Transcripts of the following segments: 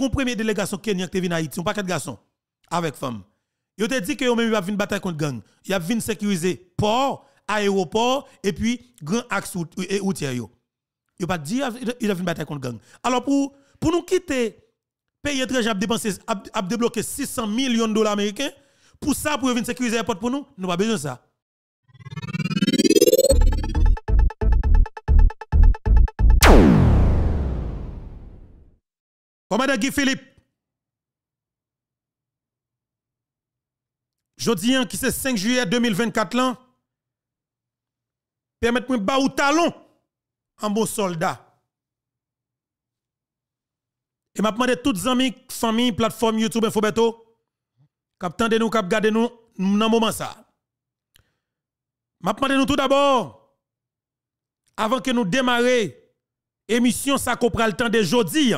c'est premier délégation Kenya qui venu à Haïti, un pas quatre garçons avec femmes. Yo te dit que yo même va une bataille contre gang. Y a une sécuriser port, aéroport et puis grand axe euh, routier yo. Yo pas dit il a venir bataille contre gang. Alors pour pour nous quitter pays étranger a dépensé a débloqué 600 millions de dollars américains pour ça pour venir sécuriser portes pour nous, nous pas besoin de ça. Commandant Guy Philippe, jodi qui c'est 5 juillet 2024 là, permettez-moi de le talon en bon soldat. Et m'a demandé toutes les amis, famille, plateforme YouTube Infobeto, cap nous, cap garder nous dans moment ça. M'a demandé nous tout d'abord avant que nous démarrer émission ça qu'on le temps de jodi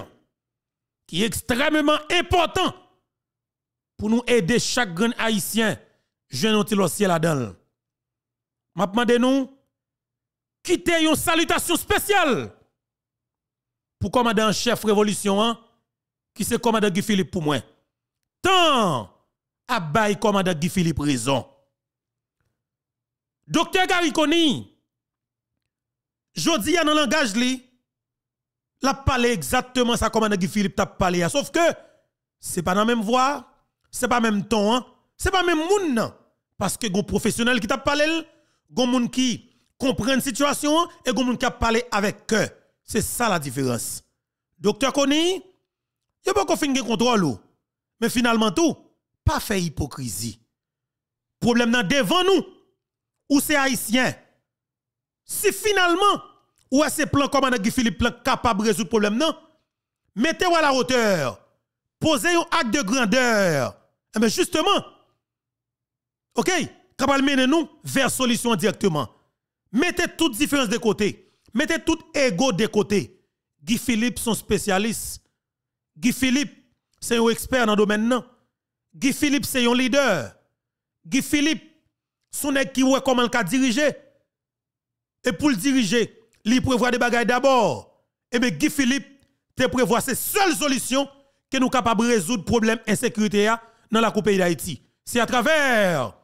qui est extrêmement important pour nous aider chaque grand haïtien jeune ont le ciel là-dedans. M'a demandé nous quitter une salutation spéciale pour commandant chef révolution hein, qui c'est commandant Guy Philippe pour moi. Tant à bail commandant Guy Philippe raison. Docteur Gariconi, dis en langage li, l'a parlé exactement ça comme Philippe t'a parlé hein. sauf que c'est pas dans la même voix c'est pas même ton ce hein. c'est pas même monde. Hein. parce que gon professionnel qui t'a parlé gon gens qui comprend situation et gon gens qui a parlé avec eux, c'est ça la différence docteur Koni il pas qu'on de contrôle mais finalement tout pas fait hypocrisie problème est devant nous ou c'est haïtien si finalement ou est-ce que plan commandant Guy Philippe plan capable de résoudre le problème non Mettez-vous à la hauteur. Posez un acte de grandeur. Mais eh justement, OK, capable mener nous vers solution directement. Mettez toute différence de côté. Mettez tout ego de côté. Guy Philippe son spécialiste. Guy Philippe c'est un expert dans le domaine non. Guy Philippe c'est un leader. Guy Philippe son équipe qui voit comment le diriger. Et pour le diriger, li prévoit des bagailles d'abord. Et eh bien, Guy Philippe, te prévoit ces seules solutions que nous capables de résoudre problème insécurité dans la coupe d'Haïti. C'est à travers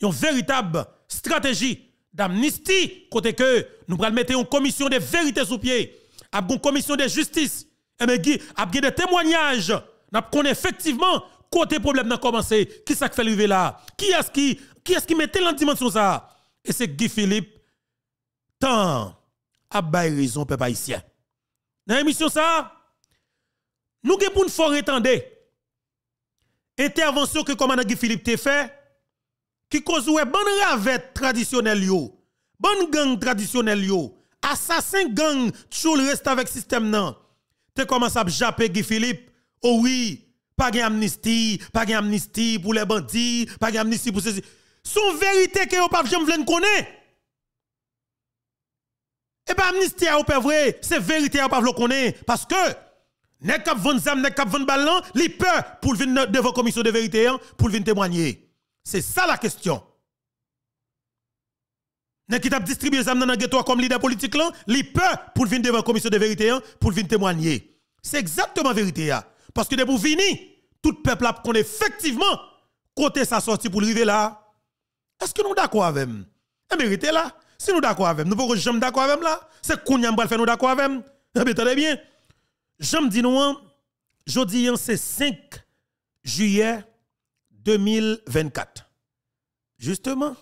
une véritable stratégie d'amnistie, côté que nous prenons mettre une commission de vérité sous pied, une commission de justice, et eh bien, Guy, des témoignages, nous effectivement côté problème n'a commencé, qui ça fait arriver là, qui est-ce qui, qui est-ce qui mettait dimension ça? Et c'est Guy Philippe, tant a raison peuple haïtien. Dans l'émission ça, nous avons pour une fort intervention que commandant Guy Philippe te fait qui cause ouais bonne ravette traditionnel yo, bonne gang traditionnel yo, assassin gang tout le reste avec système nan. Te commence à japper Guy Philippe. Oh oui, pas amnistie, pas amnistie pour les bandits, pas amnistie pour ceci. Son vérité que vous pas jamais connaître. Et eh bien, amnistie hein, ou pas vrai, c'est vérité à pas vous connaît parce que ne kap vendre zam ne kap vendre ballon, li peur pour venir devant commission de vérité hein, pour venir témoigner. C'est ça la question. Nèg qui t'a distribué zam dans ghetto comme leader politique là, li peur pour venir devant commission de vérité hein, pour venir témoigner. C'est exactement vérité parce que depuis venir, tout peuple a connaît effectivement côté sa sortie pour arriver là. Est-ce que nous d'accord avec Eh vérité là si nous d'accord avec nous, pourquoi jamais d'accord avec là C'est qu'on y a nous d'accord avec nous. Eh bien, tenez bien. J'aime dis nous, hein, jeudi, hein, c'est 5 juillet 2024. Justement,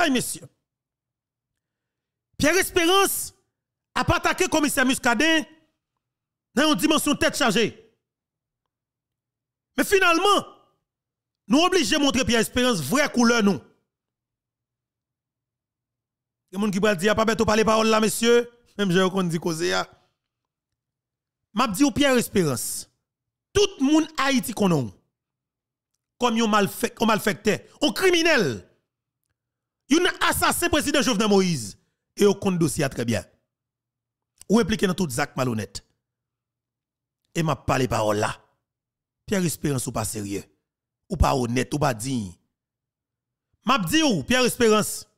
aïe, messieurs. Pierre Espérance a pas attaqué le commissaire Muscadet dans une dimension tête chargée. Mais finalement, nous obligés de montrer Pierre Espérance vraie couleur nous. Les gens qui peuvent dire, pas bête parler parole là, monsieur. Même j'ai qu'on dit cause ya. M'a dit ou Pierre Espérance. Tout le monde Haïti qu'on Comme yon malfaiteur, on malfecté, criminel. Yon assassin président Jovenel Moïse. Et au kon dossier très bien. Ou impliqué dans tout zak malhonnête. Et m'a parlé parole là. Pierre Espérance ou pas sérieux. Ou pas honnête, ou pas digne. M'a dit ou Pierre Espérance.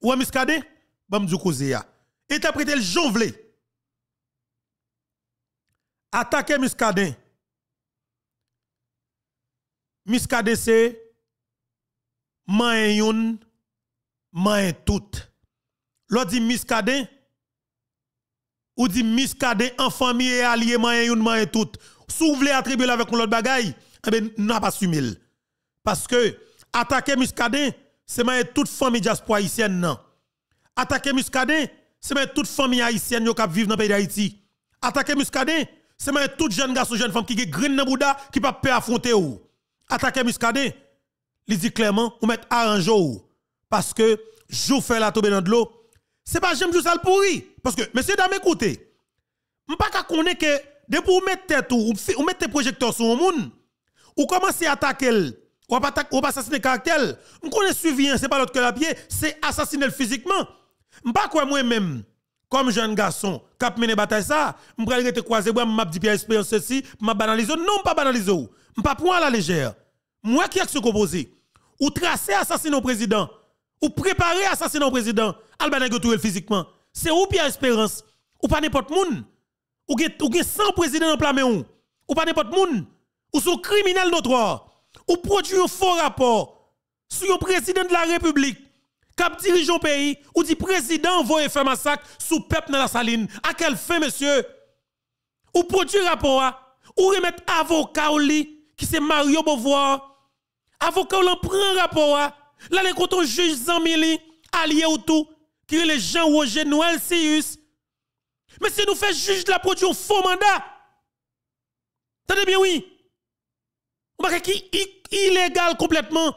Ou Amiskade, bam du a Interpréter le jonvle. Attaquer Miskadin. Miskadin c'est main yon, main tout. L'autre dit Miskadin, ou dit Miskadin en famille et allié main yon, main tout. Si vous voulez attribuer avec l'autre bagaille, eh ben, n'a pas assumé. Parce que attaquer Miskadin, c'est ma toute famille diaspora haïtienne non. Attaquer Muscadin, c'est ma toute famille haïtienne qui vivent dans le pays d'Haïti. Attaquer Muscadin, c'est ma toute jeune garçon, jeune femme qui est green dans Bouda, qui pas peur affronter ou. Attaquer Muscadin, il dit clairement, ou mettre arrange ou. Parce que, jou fait la tomber dans de l'eau, c'est pas j'aime juste sale pourri. Parce que, monsieur dame écoutez, pas qu'à connaître que, depuis pour mettre tête ou, ou mettre projecteur sur un monde, ou commencer à attaquer ou pas attaquer, ou pas assassiner caractère. On connaît suivi, hein, c'est pas l'autre que la pied, c'est assassiner physiquement. M'pas quoi moi-même comme jeune garçon, cap mener bataille ça, m'pral rete croisé moi m'a dit Pierre espérance ceci, m'a banalise non pas banalisé ou. M'pas point à la légère. Moi qui se composé ou tracer assassiner au président ou préparer assassiner au président, Albanel Gotouel physiquement. C'est ou Pierre Espérance ou pas n'importe moun. Ou gen 100 président en plein ou. Ou pas n'importe moun. Ou sont criminels notoires ou produit un faux rapport sur le président de la République cap dirige un pays ou dit président voye faire massacre sous peuple dans la saline. À quel fin, monsieur? Ou produit un rapport, ou remettre avocat au lit, qui c'est Mario Beauvoir. Avocat ou l'en prend rapport, là les contre juge Zamili, allié ou tout, qui est le Jean Roger Noël Sius. Mais si nous fait juge de la production faux mandat. Tenez bien, oui. Il qui illégal complètement.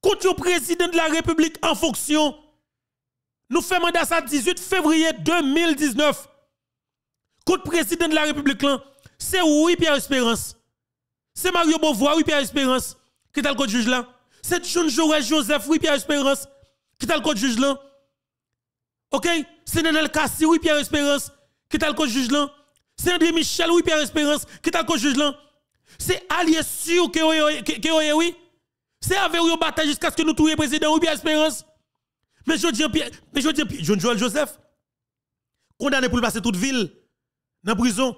Contre le président de la République en fonction, nous faisons mandat ça 18 février 2019. Contre le président de la République, c'est oui Pierre Espérance. C'est Mario Beauvoir, oui Pierre Espérance, qui est le juge là. C'est John Jouet Joseph, oui Pierre Espérance, qui est le juge là. OK? C'est Nenel Cassi oui Pierre Espérance, qui est le juge là. C'est André Michel, oui Pierre Espérance, qui est le juge là. C'est allié sûr que vous oui. C'est avec vous bataille jusqu'à ce que nous trouvions le président ou bien espérance. Mais je dis, mais je dis, John Joel Joseph, condamné pour passer toute ville, dans la prison,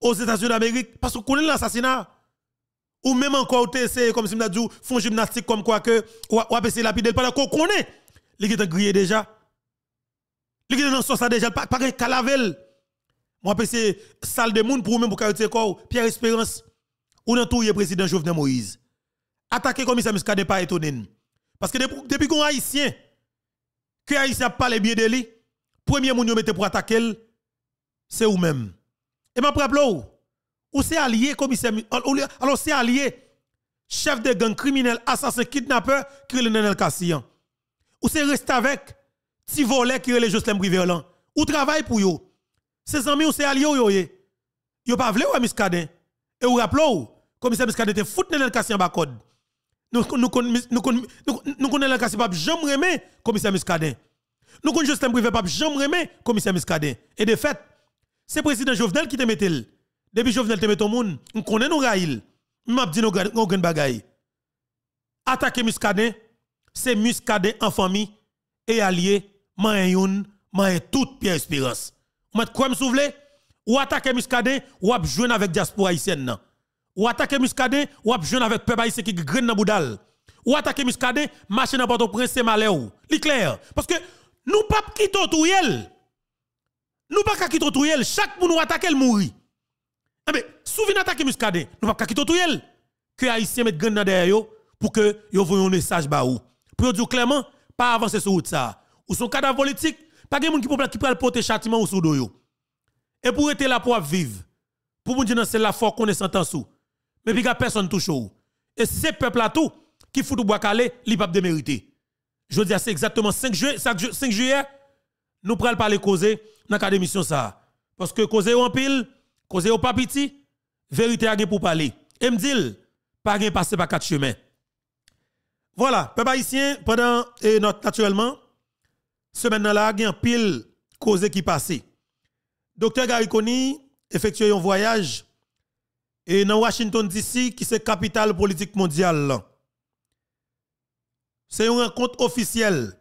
aux États-Unis d'Amérique, parce qu'on connaît l'assassinat. Ou même encore, c'est e, comme si on a dit, font gymnastique comme quoi que, ou appeler la pidelle, pendant qu'on connaît, les un grillé déjà. Les gens sont ça déjà, pas un calavel. Moi, c'est salle de monde pour même pour corps, Pierre Espérance ou tout le président Jovenel Moïse. Attaquer commissaire Miskade pas étonnant Parce que depuis qu'on haïtien, que pas les bien de lui, premier moun yo mette pour attaquer, c'est ou même. Et m'a rappelé ou, ou c'est allié commissaire, alors c'est allié chef de gang criminel, assassin, kidnappeur, qui est le Nenel Kassian. Ou c'est reste avec, si volet qui est le Jocelyn Briverlan. Ou travaille pour eux. Ses amis ou c'est allié ou yo ye. Yo pas vle ou Muscadé. Et ou rappelez. ou, commissaire Muscadet était foutu dans le casier en bas Nous connaissons le cassé, pas jamais remet commissaire Muscadet. Nous connaissons Justin Privé, pas jamais remet commissaire Muscadet. Et de fait, c'est président Jovenel qui te mette. Depuis Jovenel te mette au monde, nous connaissons nous avons M'a dit nous grand bagaille. Attaquer Muscadet, c'est Muscadet en famille et allié, man yon, man toute pierre espérance. Vous m'avez quoi me souvle? Ou attaquer Muscadet, ou ap avec diaspora haïtienne ou attaquer Muscadet, ou ap jeune avec peuple haïtien qui grène dans boudal. Ou attaquer Muscadet, marcher dans Port-au-Prince, c'est malheur. Li clair. Parce que nous pas quitter tout Nous pas quitter tout Chaque moun nous attaque elle mourit. Eh ah, bien, souvent attaquer Muscadet, nous pas quitter tout Que haïtien met graine derrière pour que yo voyons un message ba ou. Pour dire clairement, pas avancer sur route ça. Ou son cadavre politique, pas de moun qui peut qui porter châtiment ou sous Et pour être là pour vivre. Pour vous dire que c'est la qu'on est sentant sous mais puis personne touche ou. Et ce peuple là tout, qui fout du bois calé, li pas démérité. Je dis c'est exactement 5 juillet, 5 juillet, nous prenons parler causer dans la d'émission ça. Parce que causer en pile, cause au pas petit, vérité à pour parler. Et me dit, pas gen passer par quatre chemins. Voilà, peuple haïtien, pendant, et notre, naturellement, semaine là, il pile cause qui passe. Docteur Gariconi effectuait un voyage et dans Washington DC, qui est capitale politique mondiale. C'est une rencontre officielle.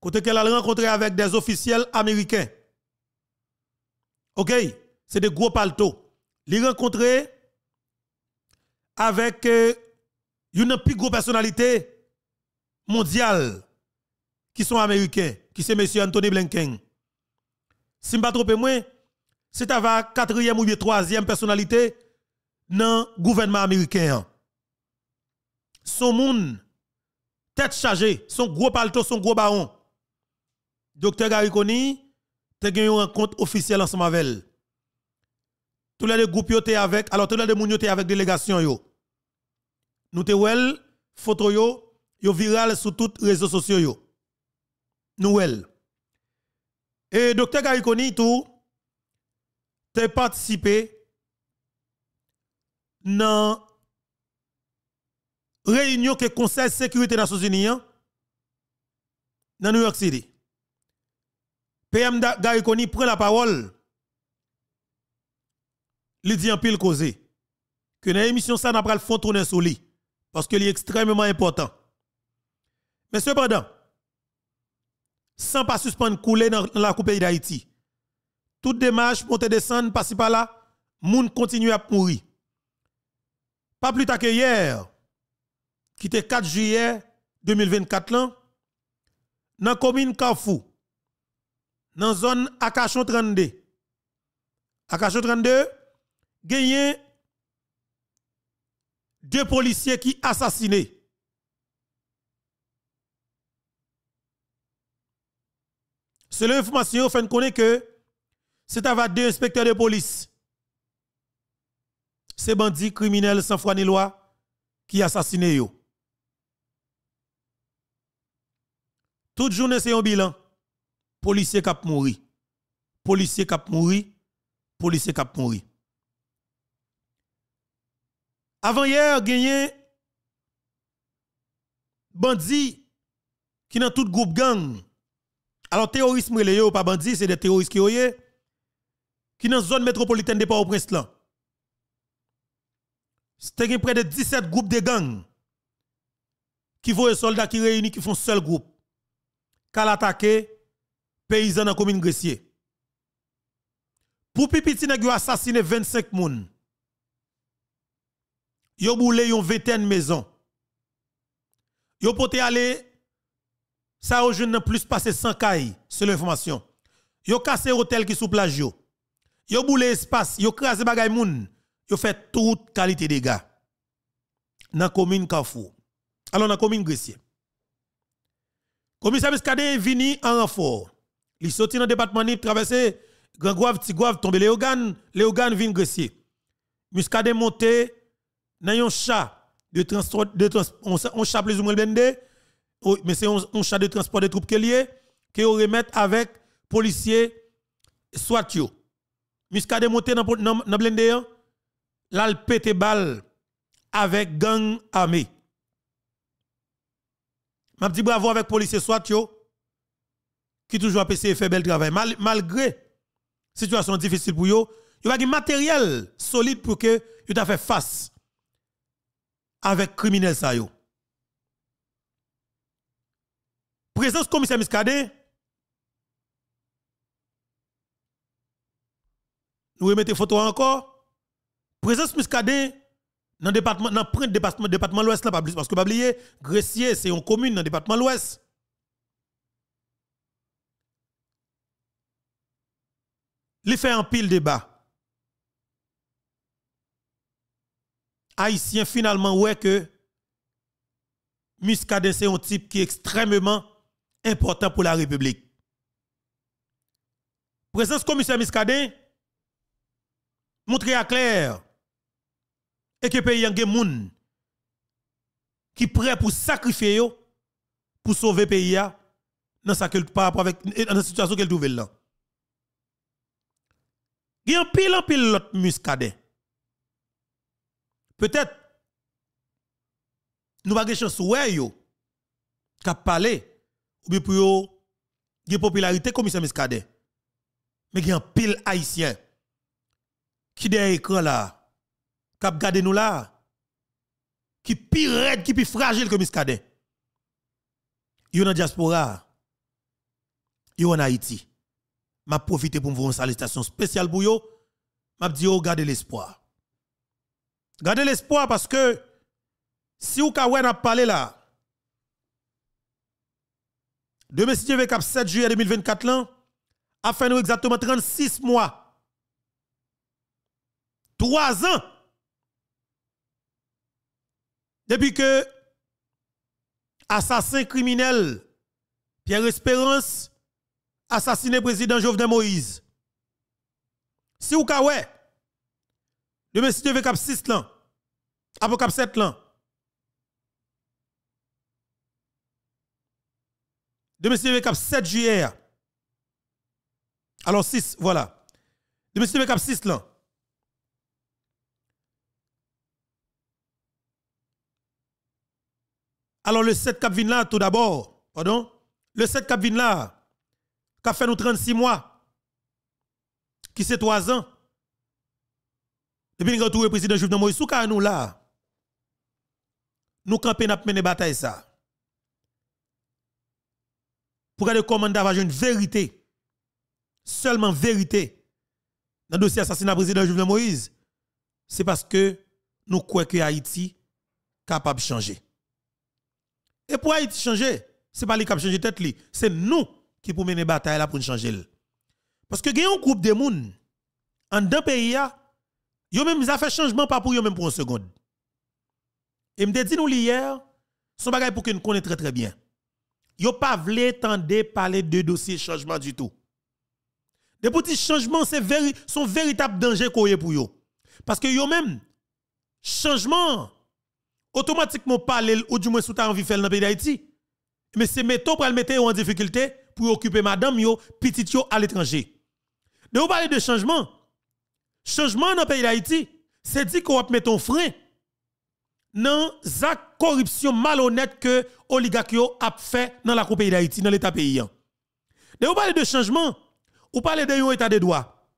Côté qu'elle a rencontré avec des officiels américains. OK? C'est des gros paletots. Les rencontrer avec euh, une plus grosse personnalité mondiale qui sont américains, qui c'est M. Anthony Blinken. Si je ne me trompe, c'est la quatrième ou troisième personnalité dans le gouvernement américain. Son monde, tête chargée, son gros palto, son gros baron. Docteur Gariconi, tu as eu une rencontre officiel ensemble avec elle. Tout les groupes étaient avec, alors tout les monde étaient avec délégation. Yo. Nous te well, photo yo, yo viral sur tous les réseaux sociaux. Yo. Nous well. Et docteur Gariconi, tout, tu participé dans réunion que Conseil de sécurité des Nations Unies hein, dans New York City. PM Gariconi prend la parole. Il dit en pile causé que dans l'émission ça n'a pas le fond sur lui parce que est extrêmement important. Mais cependant, sans pas suspendre couler dans la coupe d'Haïti. Toute démarche monter descendre pas si par là, moun continue à mourir. Pas plus tard que hier, qui était 4 juillet 2024 dans la commune Kafou, dans la zone Akachon 32. Akachon 32, a deux policiers qui assassinés. C'est l'information qu'on connaît que c'est avec deux inspecteurs de police ces bandits criminels sans foi ni loi qui assassiné yo. Toute journée c'est un bilan. Policier cap mouri. Policier cap mouri. Policier cap mouri. Avant hier, gagné bandit qui dans tout groupe gang. Alors terrorisme les pas bandit, c'est des terroristes qui yo qui dans zone métropolitaine de Port-au-Prince c'était près de 17 groupes de gangs qui voient soldats qui réunissent, qui font seul groupe. Qu'à l'attaquer, paysans dans la commune Gressier. Pour Pipiti, ils ont assassiné 25 personnes. Ils ont boulé une vingtaine maisons. Ils ont porté aller, ça a plus passé 100 cailles, c'est l'information. Ils ont cassé l'hôtel qui est sous plage. Ils ont boulé espace, ils ont crasé bagay moun ils fait toute qualité de gars dans la commune Carrefour. Alors, dans la commune Gressier. Commissaire Biscadet est venu en renfort. Il sorti dans le département, il traversé Grand Gouave, Petit les tombé Léogane. Léogane vient Gressier. Muscadet monté dans un chat de transport, de transport, on chat plus ou moins mais c'est un chat de transport de troupes lié, qui est remet avec policier soit yo. Muscadet monté dans dans blindé hein là balle avec gang armé. M'a dit bravo avec policier soit yo qui toujours a PC fait bel travail Mal, malgré situation difficile pour yo, yo pas matériel solide pour que yo t'a fait face avec criminel ça yo. Présence commissaire Miskade, nous remettez photo encore. Présence Muscadet dans le département, dans le département, département l'Ouest, parce que pas oublier, Gressier, c'est une commune dans le département l'Ouest. Il fait un pile débat. Haïtien finalement ouais que Muscadet c'est un type qui est extrêmement important pour la République. Présence commissaire Muscadet montrez à clair et que pays moun qui prêt pour sacrifier yo pour sauver pays dans sa par rapport avec dans la situation qu'elle trouve là. Il y pile en pile l'autre muscadet. Peut-être nous pas de chance ouais yo qu'a parler ou bien pour yo une popularité commissaire muscadet. Mais il y a pile haïtien qui derrière écran là qui est nous là, qui pire raide, qui plus fragile que Miskadé. Yo une diaspora, yo en Haïti. M'a profité pour vous faire une salutation spéciale pour yo. M'a dit yo gardez l'espoir. Gardez l'espoir parce que si vous avez parlé là, demain si Dieu 7 juillet 2024 là, a fait nous exactement 36 mois. 3 ans depuis que assassin criminel Pierre Espérance assassiné président Jovenel Moïse. Si ou kawe, De monsieur devait cap 6 ans, après 7 ans. De monsieur devait cap 7 juillet. Alors 6, voilà. De monsieur devait cap 6 ans. Alors le 7 cap vin là, tout d'abord, pardon, le 7 cap vin là, qui a fait nous 36 mois, qui c'est 3 ans, depuis que nous le président Jovenel Moïse, nous là, nous camper n'a mené bataille ça. Pour le commandant va une vérité, seulement vérité, dans le dossier assassinat président Jovenel Moïse, c'est parce que nous croyons que Haïti est capable de changer. Et pour Haïti changer, ce n'est pas lui qui a changé tête, c'est nous qui pouvons mener bataille pour pour changer. Parce que il un groupe de monde en deux pays, ils ont même fait changement pas pour eux même pour une seconde. Et me dit nous hier, son bagage pour que nous connaissent très très bien. Ils pas voulu tendre parler de dossier changement du tout. Des petits changements c'est un véritable danger pour eux. Parce que eux même changement automatiquement parler ou du moins sous ta envie faire dans le pays d'Haïti. Mais c'est mettons pour mettre en difficulté pour occuper madame yo, petit yo à l'étranger. De vous parlez de changement. Changement dans le pays d'Haïti, c'est dit qu'on va mettre un frein dans la corruption malhonnête que oligarque a fait dans la pays d'Haïti, dans l'État paysan. De vous parlez de changement, vous parlez de état de droit.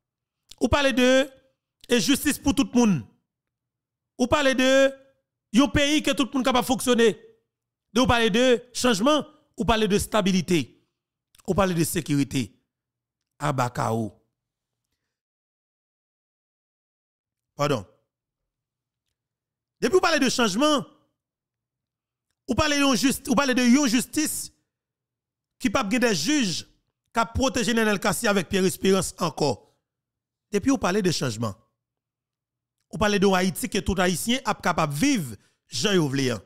Vous parlez de justice pour tout le monde. Vous parlez de un pays que tout le monde capable fonctionner. De vous parlez de changement, ou parler de stabilité, ou parler de sécurité. Abakao. Pardon. Depuis vous parlez de changement, vous parlez de, juste, ou parler de justice qui pas des juges qui protègent Nenel Kassi avec Pierre Espérance encore. Depuis vous parlez de changement. Vous parlez de Haïti que tout Haïtien est capable de vivre Jean Yovléan.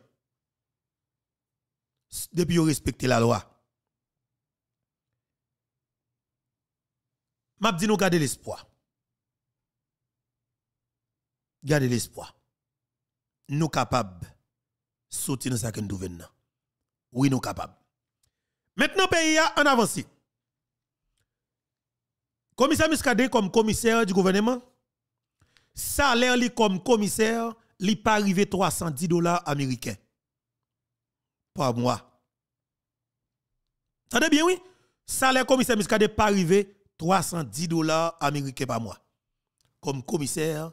Depuis vous respectez la loi. M'a dit nous garder l'espoir. Garder l'espoir. Nous capables de sortir ce que nous Oui, nous capables. Maintenant, pays a en avance. Commissaire Muscadet comme commissaire du gouvernement, salaire comme commissaire li pas arrivé 310 dollars américains par mois. ça bien, oui? Salaire commissaire Miskade pas arrivé 310 dollars américains par mois comme commissaire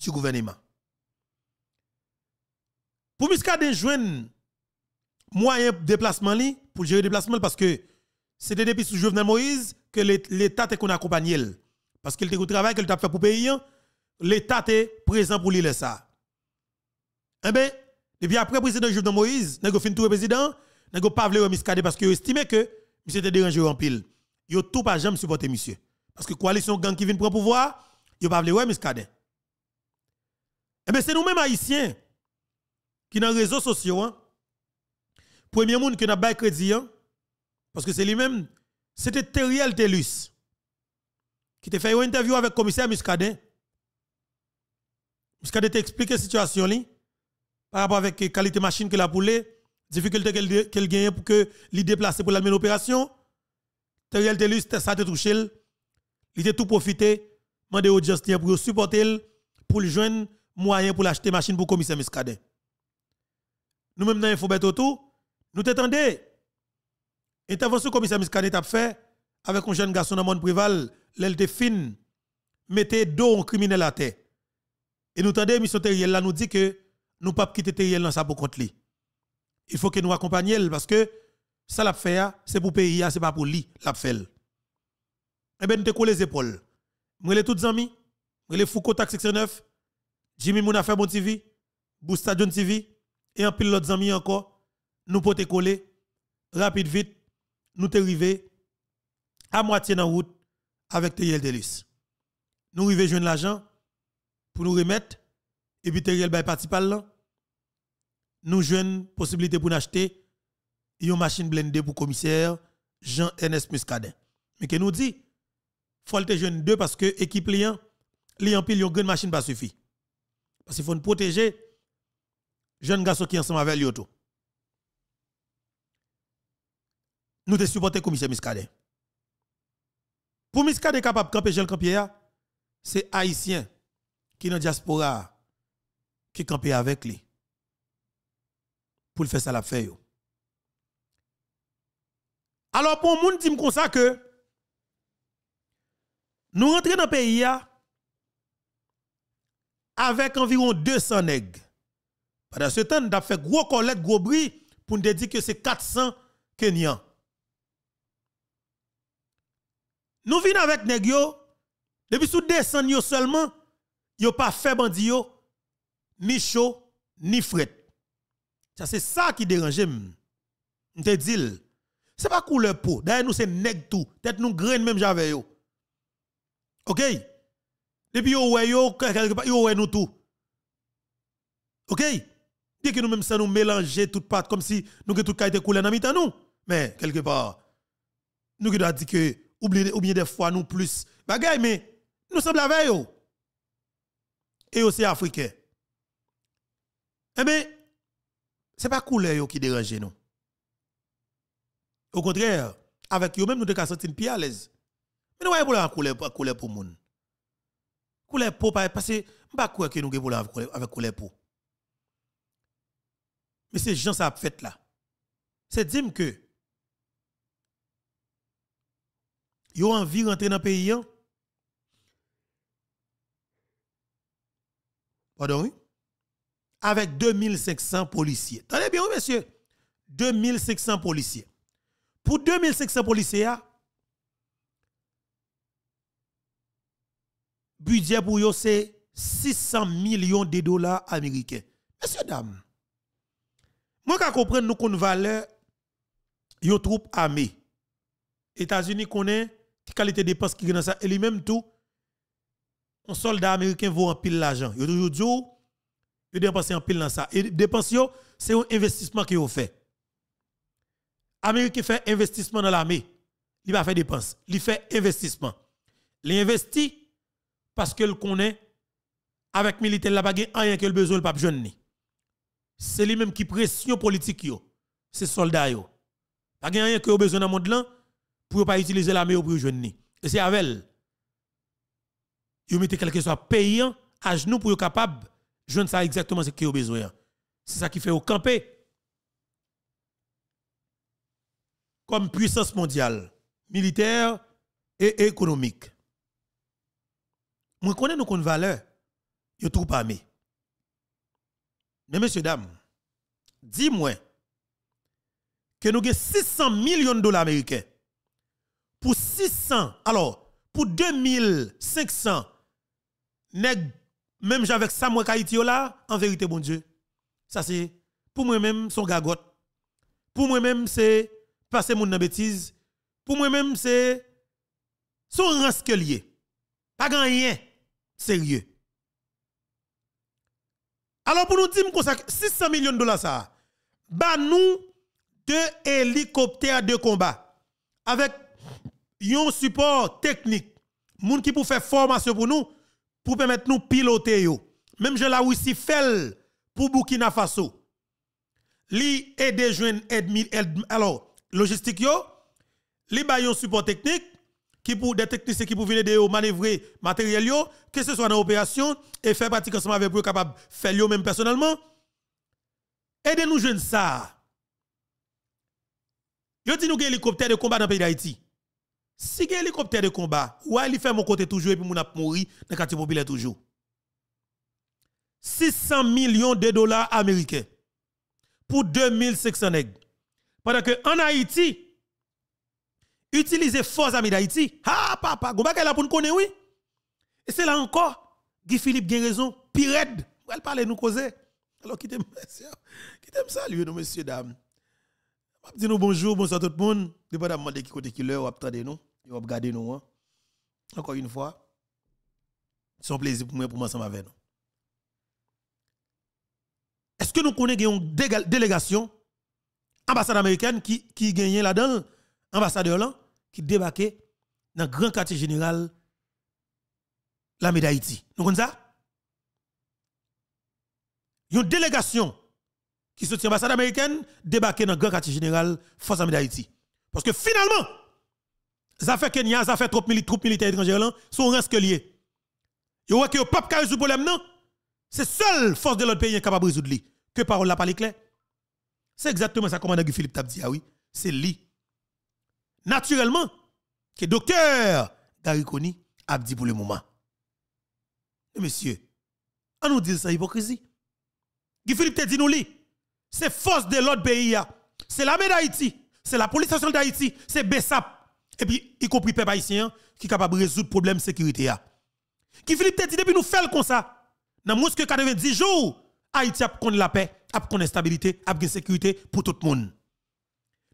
du gouvernement. Pour Miskade joindre moyen déplacement pour gérer déplacement parce que c'était depuis sous Jovenel Moïse que l'État était qu'on accompagné. Parce qu'il était au travail, qu'il t'a fait pour payer, hein. l'État est présent pour lui ça. Eh bien, depuis après le président Jovenel Moïse, nous fin tout le président, nous n'avons pas voulu parce vous estimez que monsieur était dérangé en pile. Vous tout pas jamais supporté monsieur. Parce que coalition gang qui vient prendre pouvoir, ils n'ont pas voulu remiscader. Eh bien, c'est nous-mêmes haïtiens qui dans les réseaux sociaux, hein, premier monde qui n'a pas crédit, hein, parce que c'est lui-même, c'était Teriel Telus qui t'a fait une interview avec le commissaire Muscadet. Muscadet t'a expliqué la situation. là par rapport avec la qualité de machine qu'elle a pour la difficulté qu'elle a gagne pour que l'idée déplacer pour la même opération. Teriel Telus, ça te touché, il était tout profité, mandé au Justin pour supporter, pour le joindre moyen pour l'acheter machine pour le commissaire Miscadet. nous même dans Infobet tout, nous t'attendons. Intervention commissaire la a fait avec un jeune garçon dans le monde privé, était fine, mettez dos en criminel à terre. Et nous t'attendons, M. Teriel, là, nous dit que nous pas quitter Teriel dans sa pour contre lui. Il faut que nous accompagnions parce que ça l'affaire, c'est pour pays, c'est pas pour lui, l'a fait. Eh bien, nous te les épaules. Moi, les tous amis, moi, les Foucault Tax 69, Jimmy Mounafer, Bon TV, Boosta John TV, et un pile d'autres amis encore, nous pote coller, rapide vite, nous te à moitié dans route, avec Teriel Delis. Nous arrivons joindre l'argent pour nous remettre et puis Terrel bail parti par là nous jeunes possibilité pour acheter une machine blindée pour commissaire Jean Ernest Muscadet mais qu'il nous dit faut le jeune deux parce que l'équipe, liant liant pile une machine pas suffit parce qu'il faut nous protéger jeunes gars qui ensemble avec lui tout nous te supporter commissaire Muscadet pour Muscadet capable camper Jean Campier c'est haïtien qui dans diaspora qui campé avec lui pour faire ça la faire. alors pour monde dit comme ça que nous rentrons dans le pays avec environ 200 nègres pendant ce temps nous avons fait gros collègues, gros bruit pour nous dire que c'est 400 kenyans nous venons avec nègres depuis sous ans seulement yo pas fait bandi yo ni chaud, ni fret. Ça, c'est ça qui dérange. Je te dis, c'est pas couleur peau. D'ailleurs, nous, c'est nèg tout. Tête nous graine même j'avais OK? Depuis yo ouais yo quelque part yo ouais nous tout. OK? Dès que nous même ça nous mélanger toutes parts comme si nous que tout qualité couleur dans mitan nous. Mais quelque part nous qui doit dire que oublier ou bien des fois nous plus bagay mais nous sommes avec yo. Et aussi africains. Eh bien, ce n'est pas couleur qui dérange nous. Au contraire, avec eux même nous devons sentir plus à l'aise. Mais nous avons un couleur pour couleur pour moun. Couleur pour parce que pas croire que nous voulons la avec couleur pour. Mais ces gens ça fait là. C'est dire que yo envie rentrer dans le pays. Hein? Pardon oui avec 2500 policiers. Tenez bien, monsieur. 2500 policiers. Pour 2500 policiers, ah, budget pour eux, c'est 600 millions de dollars américains. Monsieur, dame, moi, je comprends nous qu'on valeur une troupe armée. États-Unis connaît qui qualité de dépenses qui est dans ça. Et lui-même tout, un soldat américain vaut un pile l'argent. Il toujours dit, vous dépensez en pile dans ça. Et dépenses, c'est un investissement que vous fait. Amérique fait investissement dans l'armée. Il va faire dépense. Il fait investissement. Il investit parce qu'il connaît avec militaire là pas rien que le besoin le pape jeune C'est lui même qui pression politique yo. C'est soldat yo. Pas rien que besoin dans monde là pour pas utiliser l'armée pour jeune Et c'est avec il mettez quelque soit payant à genoux pour être capable je ne sais exactement ce qu'il a besoin. C'est ça qui fait au camper. Comme puissance mondiale, militaire et économique. Moi, connais nos valeur, je trouve pas mais. Mais messieurs dames, dis-moi que nous avons 600 millions de dollars américains pour 600 alors pour 2500 nèg même j'avec ça moi là en vérité bon Dieu ça c'est pour moi même son gagote pour moi même c'est passer mon dans bêtise pour moi même c'est son rasquelier. Pas lié pas rien sérieux alors pour nous dire que 600 millions de dollars ça bah nous deux hélicoptères de combat avec un support technique moun qui pour faire formation pour nous pour permettre nous piloter yo. Même je la ici, fait pour Burkina Faso. Li aide joindre alors logistique yo, li ba support technique qui pour des techniciens qui pour venir aider manœuvrer matériel yo, que ce soit dans opération et faire partie ensemble avec pour capable faire yo même personnellement. Aidez nous jeunes ça. Yo dit nous hélicoptère de combat dans le pays d'Haïti. Si un hélicoptère de combat, ouais, il fait mon côté toujours et puis mon a mouri dans quartier populaire toujours. 600 millions de dollars américains pour 2500 nègres. Pendant que en Haïti, utiliser force amis d'Haïti, ah papa, gon bagay la pour nous connaître oui. Et c'est là encore Guy Philippe a raison, pirède, elle parler nous causer. Alors qui monsieur, qui t'aime saluer nous messieurs dames. Je dis nous bonjour, bonsoir tout le monde, ne pas demander qui côté qui l'heure ou attendez nous on nous. Encore une fois, c'est un plaisir pour moi pour moi avec nous. Est-ce que nous connaissons une délégation, ambassade américaine qui, qui gagnait là-dedans, ambassadeur là, qui débarquait dans le grand quartier général la d'Haïti. Nous connaissons ça? Une délégation qui soutient l'ambassade américaine débarqué dans le grand quartier général Force la d'Haïti. Parce que finalement, ça fait Kenya, ça fait trop troupes militaires étrangères là, sont lié. Yo voyez que le pape qui résolu le problème non, c'est seule force de l'autre pays est capable de résoudre Que parole la pas clair. C'est exactement ça commandant Guy Philippe t'a dit ah oui, c'est lui. Naturellement que docteur Darikoni a dit pour le moment. monsieur, on nous dit ça hypocrisie. Guy Philippe t'a dit nous lui, c'est force de l'autre pays ah. c'est l'armée d'Haïti, c'est la police nationale d'Haïti, c'est BESAP et puis y compris peuple haïtien qui est capable de résoudre le problème de sécurité. Qui Philippe dit depuis nous faisons comme ça, dans moins que 90 jours, Haïti a connu la paix, a connu la stabilité, a la sécurité pour tout le monde.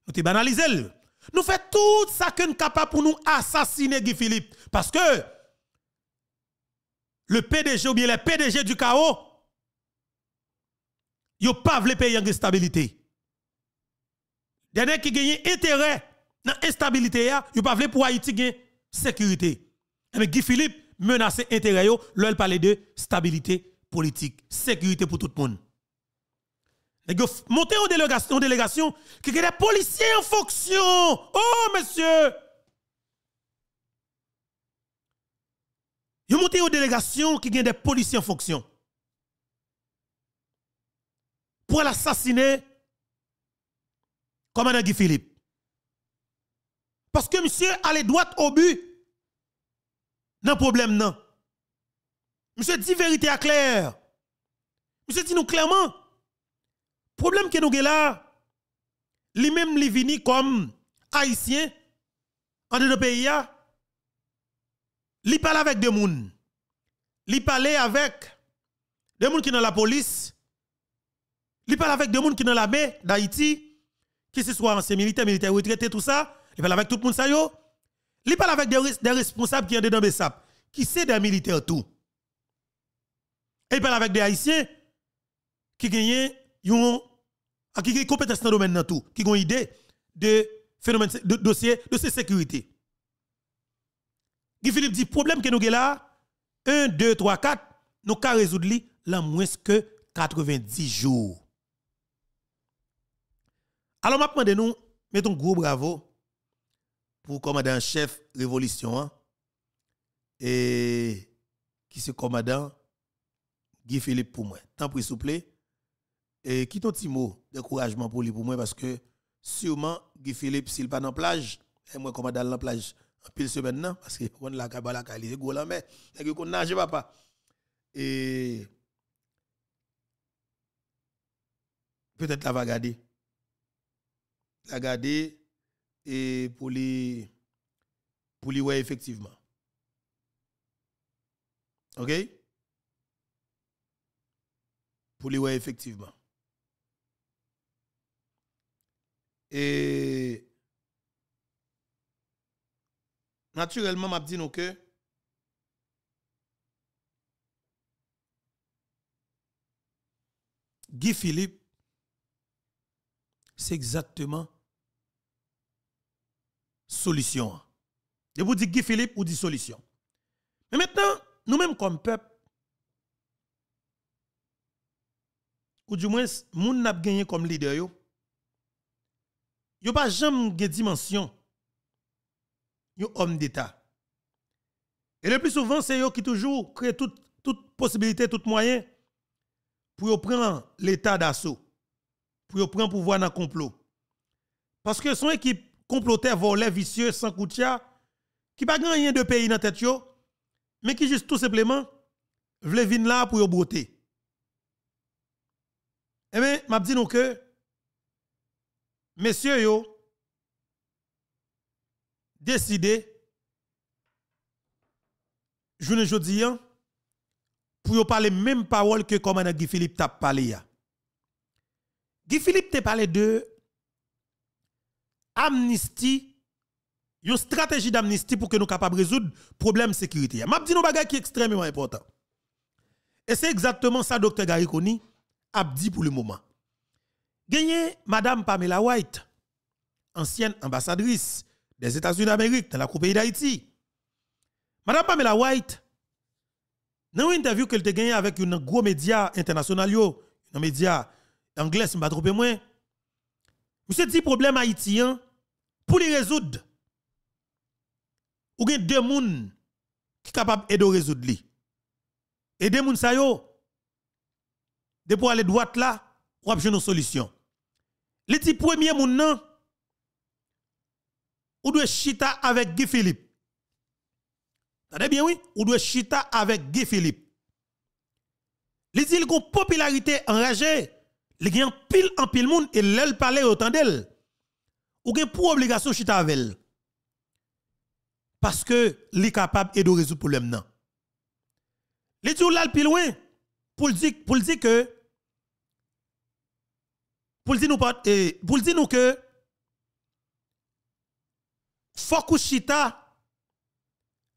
Nous te banalisons. Nous faisons tout ça que nous capable pour nous assassiner Guy Philippe. Parce que le PDG ou bien le PDG du chaos, ils pas voulu pays en stabilité. Dernier qui gagne intérêt dans l'instabilité, il pas pour Haïti gagner sécurité. Mais eh Guy Philippe menace l'intérêt, il parle de stabilité politique, sécurité pour tout le monde. Eh montez en délégation, une délégation, qui des policiers en fonction. Oh, monsieur! Vous montez en délégation qui a des policiers en fonction. Pour l'assassiner, comme commandant Guy Philippe. Parce que monsieur allait droit au but. Non problème, non. Monsieur dit vérité à clair. Monsieur dit nous clairement. Problème que nous avons là, lui-même lui vini comme haïtien en deux pays il parle avec des gens. Il parle avec des gens qui sont dans la police. Il parle avec des gens qui sont dans baie d'Haïti, qui ce soit anciens militaires, militaires retraités, tout ça il parle avec tout le monde Il parle avec des, responsables qui sont dans sables. qui sont des militaires tout. Et il parle avec des haïtiens qui ont des compétences compétence dans le domaine qui ont idée de phénomène de dossier de sécurité. Philippe dit problème que nous avons là 1 2 3 4 nous ka résoudre li la moins que 90 jours. Alors m'a de nous mettons gros bravo pour commandant chef révolution hein. et qui se commandant Guy Philippe pour moi. Tant pis s'il plaît et qui ton petit mot d'encouragement pour lui pour moi parce que sûrement Guy Philippe s'il pas dans plage et moi commandant dans plage en pile semaine non parce que on la la cali gros la mer je que on nage papa et peut-être la va garder la garder et pour les pour les ouais effectivement. OK Pour les ouais effectivement. Et naturellement m'a dit que Guy Philippe c'est exactement solution. Et vous dites Guy Philippe, ou dit solution. Mais maintenant, nous-mêmes comme peuple, ou du moins, nous n'a gagné comme leader yo. Yo pas jamais dimension. Yo homme d'état. Et le plus souvent, c'est eux qui toujours crée toute, toute possibilité, tout moyen pour prendre l'État d'assaut, pour prendre pouvoir dans le complot. Parce que son équipe comploter voler vicieux, sans coutia, qui pas gagné de pays dans tête mais qui juste tout simplement voulait. venir là pour yon beauté. Eh bien, m'a dit nous que, messieurs yo, décidé, je ne jodi pour parler même parole que comme Guy Philippe t'a parlé. Guy Philippe t'a parlé de amnistie, une stratégie d'amnistie pour que nous capables résoudre le problème de sécurité. Je dis nous qui est extrêmement important. Et c'est exactement ça, docteur Gariconi a dit pour le moment. Gagné Madame Pamela White, ancienne ambassadrice des États-Unis d'Amérique dans la Coupe d'Haïti. Madame Pamela White, dans une interview qu'elle a gagnée avec un gros média international, un média anglais, si je ne me trompe moins, vous dit problème haïtien, pour les résoudre, y a deux personnes qui sont capables de résoudre. Et deux personnes, ça de pour aller droite là, ou avoir une solution. Les petits premiers non, ou doit chita avec Guy Philippe. avez bien oui, ou doit chita avec Guy Philippe. Les îles ont popularité enragée, les gens pile en pile monde et l'elle parler autant d'elles ou gen pour obligation chita avec parce que li capable et de résoudre problème nan li dit là plus loin pour dire pour dire que pour dire nous eh, pour dire nous que Chita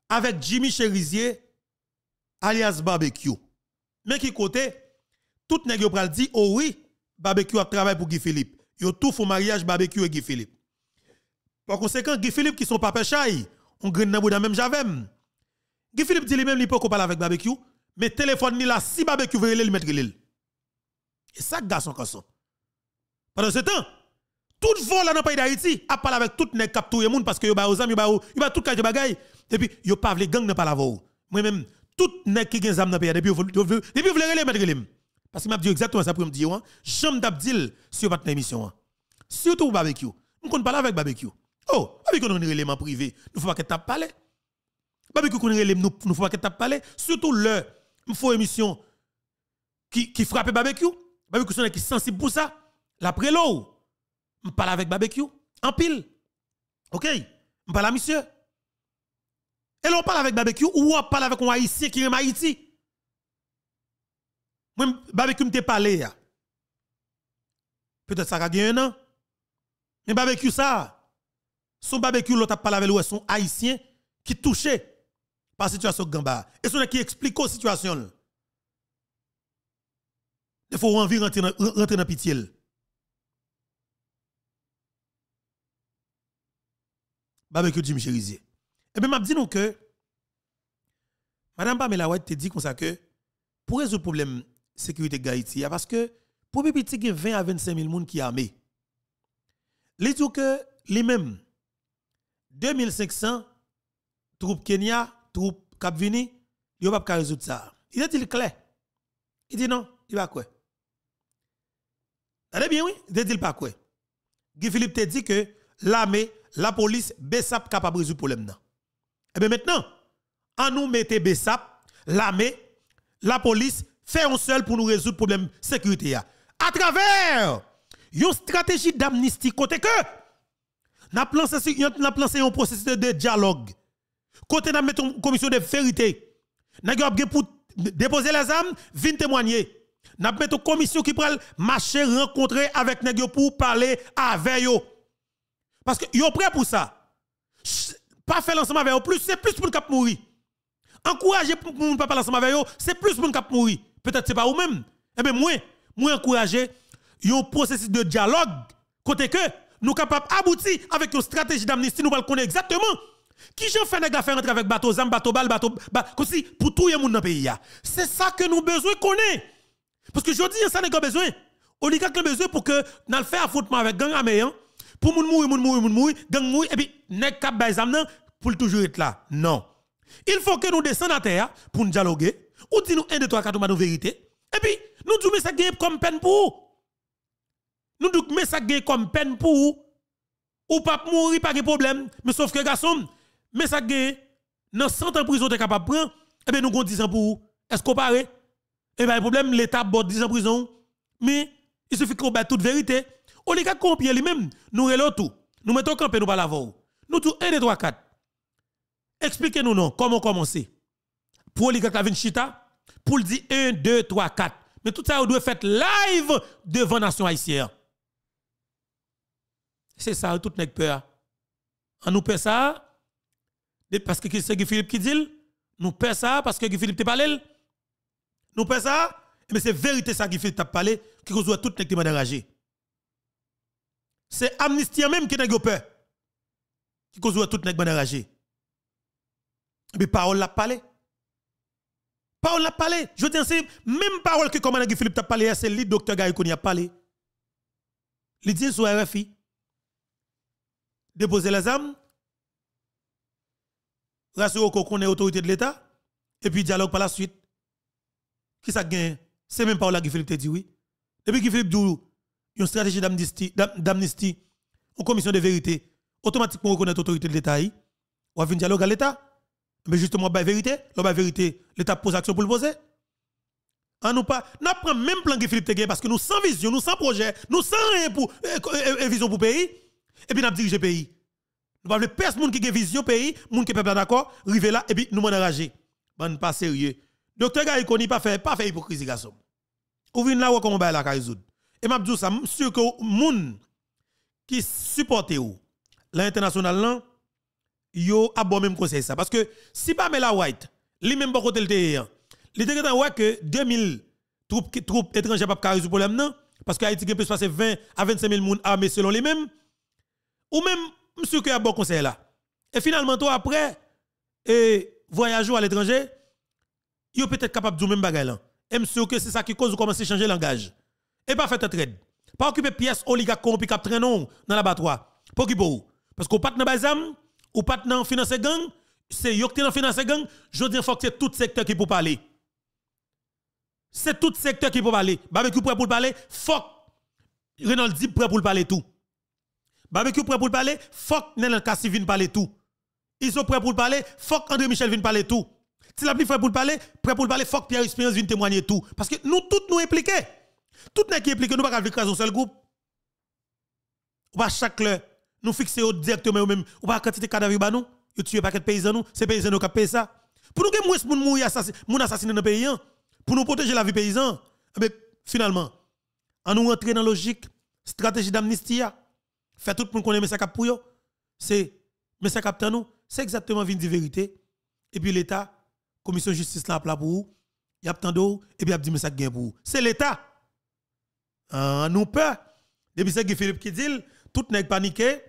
avec Jimmy Cherizier alias barbecue mais qui côté tout nèg yo pral dit oh oui barbecue a travaillé pour Guy Philippe yo tout fou mariage barbecue et Guy Philippe par conséquent, Guy Philippe qui sont pas chai, on gagne dans le même javem. Guy Philippe dit lui-même, il peut pas parler avec barbecue, mais téléphone ni la si barbecue veut le mettre l'île. Et ça, garçon, garçon. Pendant ce temps, tout vol dans le pays d'Haïti a parlé avec tout les cap tout le monde parce que yo ba aux amis, yo ba yo ba tout de bagaille et puis yo pas les gang dans pas la Moi même tout monde qui des zam dans pays depuis depuis vle le mettre l'île. Parce que m'a dit exactement ça pour me dire hein. j'aime d'abdil sur votre émission. Hein. Surtout barbecue. On parle parler avec barbecue. Oh, barbecue, on a un élément privé, nous faut pas que tu parlé. Babi qu'on a nous nous faut pas que tu parlé, surtout le faut émission qui qui frappe barbecue. Babi c'est est qui sensible pour ça. L'après l'eau. On parle avec barbecue en pile. OK On parle à monsieur. Et on parle avec barbecue ou on parle avec un haïtien qui est en Haïti. Moi barbecue me parlé Peut-être ça a gagné un an. Mais barbecue ça son barbecue, l'autre parlé avec lui, son haïtien qui touché par la situation de Gamba. Et son qui explique la situation. Il faut envie de rentrer dans la pitié. Barbecue Jimmy Cherizier. Et eh bien, m'a dit que Madame Pamela White te dit comme ça que pour résoudre le problème de sécurité de Haïti, parce que pour il y a 20 à 25 000 personnes qui sont armées. Les dit que les mêmes 2500 troupes Kenya, troupes Capvini, ils ne pas pas résoudre ça. Il est-il clair. Il dit non, il va quoi. Allez bien, oui, il dit pas quoi. Guy Philippe te dit que l'armée, la police, BESAP capable de résoudre le problème. Et eh bien maintenant, en nous mettant BESAP, l'armée, la police, fait un seul pour nous résoudre le problème de sécurité. À travers une stratégie d'amnistie, côté que n'a lancé un processus de dialogue. Côté n'a mis une commission de vérité. Nous pour déposer les âmes, vint témoigner. N'a mis une commission qui prend marcher rencontrer avec nous pour parler avec eux. Parce que yo prêt pour ça. Pas faire l'ensemble avec eux plus c'est plus pour cap mourir. Encourager pour ne pas ensemble avec eux, c'est plus pour cap mourir. Peut-être que ce n'est pas vous même. Eh bien moi, moi encourager un processus de dialogue côté que nous capables d'aboutir avec une stratégie d'amnistie, nous connaissons exactement qui j'en fait nèg faire avec bateau zam bateau bal bateau comme pour tout le monde dans pays C'est ça que nous besoin connaître. Parce que je dis ça n'est qu'un besoin. qu'un besoin pour que nous faire affrontement avec gang américain hein. pour moun mourir moun mourir moun mourir gang mouy, et puis nèg cap bay zam pour toujours être là. Non. Il faut que nous descendions à terre pour nous dialoguer ou dis nous de 2 3 4 nous vérité et puis nous disons mais ça comme peine pour nous donc mais ça comme peine pour ou, ou pas mourir pas de problème, mais sauf que garçon, mais ça gagne dans 100 ans de prison tu capable prendre, et eh bien nous avons 10 ans pour ou. Est-ce qu'on paraît Et eh bien problème l'état borde 10 ans prison, mais il suffit qu'on faire toute vérité. On les gars compier lui-même, nous relons tout. Nous mettons camper nous pas l'avant. Nous tout 1 2 3 4. Expliquez-nous non comment commencer. Pour les gars qui chita, pour dire 1 2 3 4. Mais tout ça on doit faire live devant nation haïtienne. C'est ça, tout n'est peur. On nous peur ça, parce que c'est Philippe qui dit, nous peur ça parce que Philippe t'a parlé. Nous peur ça, mais c'est vérité ça qui Philippe t'a parlé, qui cause tout n'est pas enragé. C'est amnistie même qui n'a peur, qui cause tout n'est pas Et Mais parole l'a parlé. Parole l'a parlé. Je dis, c'est même parole que commandant Philippe t'a parlé, c'est le docteur qui a parlé. Il dit sur RFI déposer les armes, rassurer qu'on connaît l'autorité de l'État, et puis dialogue par la suite. Qui ça gagne C'est même pas là que Philippe te dit oui. Depuis que Philippe dit une stratégie d'amnistie, une commission de vérité, automatiquement reconnaître l'autorité de l'État, on fait un dialogue à l'État. Mais justement, la vérité, la vérité, l'État pose action pour le poser. On hein, nous pas, le même plan que Philippe Tegué parce que nous sans vision, nous sans projet, nous sans rien pour, eh, eh, eh, vision pour le pays et puis nous dirigeons le pays. Nous ne personne monde qui a vision pays, monde qui n'est pas d'accord, river là, et puis nous enrager. Bon, pas sérieux. Docteur Gaïkoni, pas fait, pas fait hypocrisie, garçon. Ou vient là, ou comment la Kaizoud. Et m'a dit ça, sûr que moun qui supporte ou, l'international là, yo a bon même conseil ça. Parce que si pas la White, li même pas côté le terrain, te était en que 2000 troupes, troupes étrangères pas résoudre le problème non. Parce que Haïti peut se passer 20 à 25 000 moun armés selon les mêmes. Ou même, monsieur y a bon conseil là. Et finalement, toi, après, et à l'étranger, il peut-être capable de même bagay là. Et monsieur que c'est ça qui cause commencer à changer langage. Et pas faire trade. Pas occuper pièces oligarques corrompues qui non dans la Pour qui pour Parce qu'on pas dans bazam, ou pas dans finance gang, c'est yo qui dans finance gang, je dis faut que c'est tout secteur qui peut parler. C'est tout secteur qui peut parler. Barbecue prêt pour parler, fuck. Renald prêt pour parler tout. Barbecue prêt pour parler, fuck Nenel Kassi vienne parler tout. Ils sont prêts pour parler, fuck André Michel vienne parler tout. Si la prêt pour parler, prêt pour parler, fuck Pierre Espérance vient témoigner tout. Parce que nous tous nous impliquons, Tout n'est qui impliqué, nous pas avec un seul groupe. Ou pas chaque l'heure, nous fixer directement ou même, ou pas quantité de cadavres, bah, nous, ne tuer pas de paysans, nous, c'est paysans qui payé ça. Pour nous, moins moun mourir mon assassiné dans le pays, hein. pour nous protéger la vie paysan, mais eh ben, finalement, en nous rentrer dans la logique, stratégie d'amnistie, fait tout le monde connaître mais cap pour C'est mais ça cap nous, c'est exactement vin vérité. Et puis l'état, commission justice là pour vous, y a tant d'eau et puis y a dit mais pour vous. C'est l'état. Ah, nous peur. Depuis ce qui Philippe qui dit, tout pas paniqué.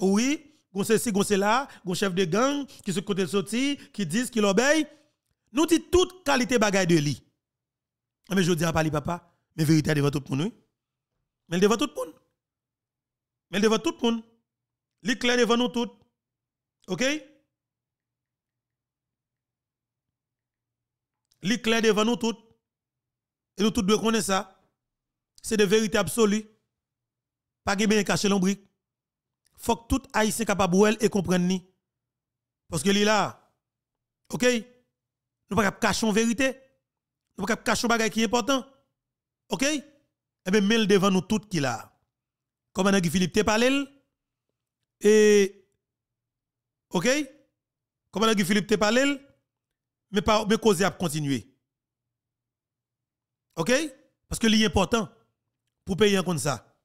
Oui, gon ceci, gon là, gon chef de gang qui se côté sorti, qui disent qu'il obéit. Nous dit toute qualité bagaille de lui. Ah, mais je dis à papa, mais vérité devant tout le monde. Oui? Mais devant tout le monde. Elle devant tout le monde. claire devant nous tous. OK? claire devant nous tous. Et nous tous devons connaître ça. C'est de vérité absolue. Pas de bien caché l'ombrique. Faut que tout haïtien capable et comprendre ni. Parce que là, OK? Nous ne pas cacher vérité. Nous ne pas cacher bagay qui est important. OK? Et eh bien, est devant nous toutes qui là. Comment Guy Philippe te parle? Et OK Comment Guy Philippe te parle? mais pas mais cause à continuer. OK Parce que est important pour payer comme ça.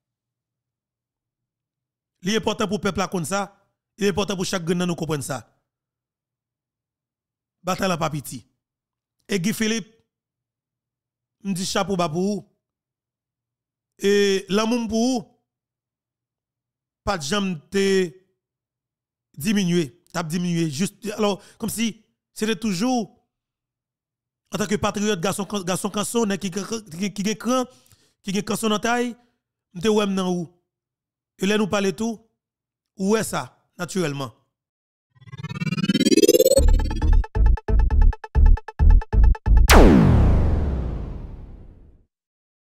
est important pour peuple comme ça, il est important pour chaque gagnant nous comprendre ça. Bataille la pas Et Guy Philippe me dit chapeau pour Et l'amour pour pas de jambes diminué, t'as diminué. alors, comme si c'était toujours, en tant que patriote, garçon, garçon, canson, hein, qui qui cran, qui gagne canson en taille, m'te ouem nan ou. Et là, nous parlons tout, où est ça, naturellement?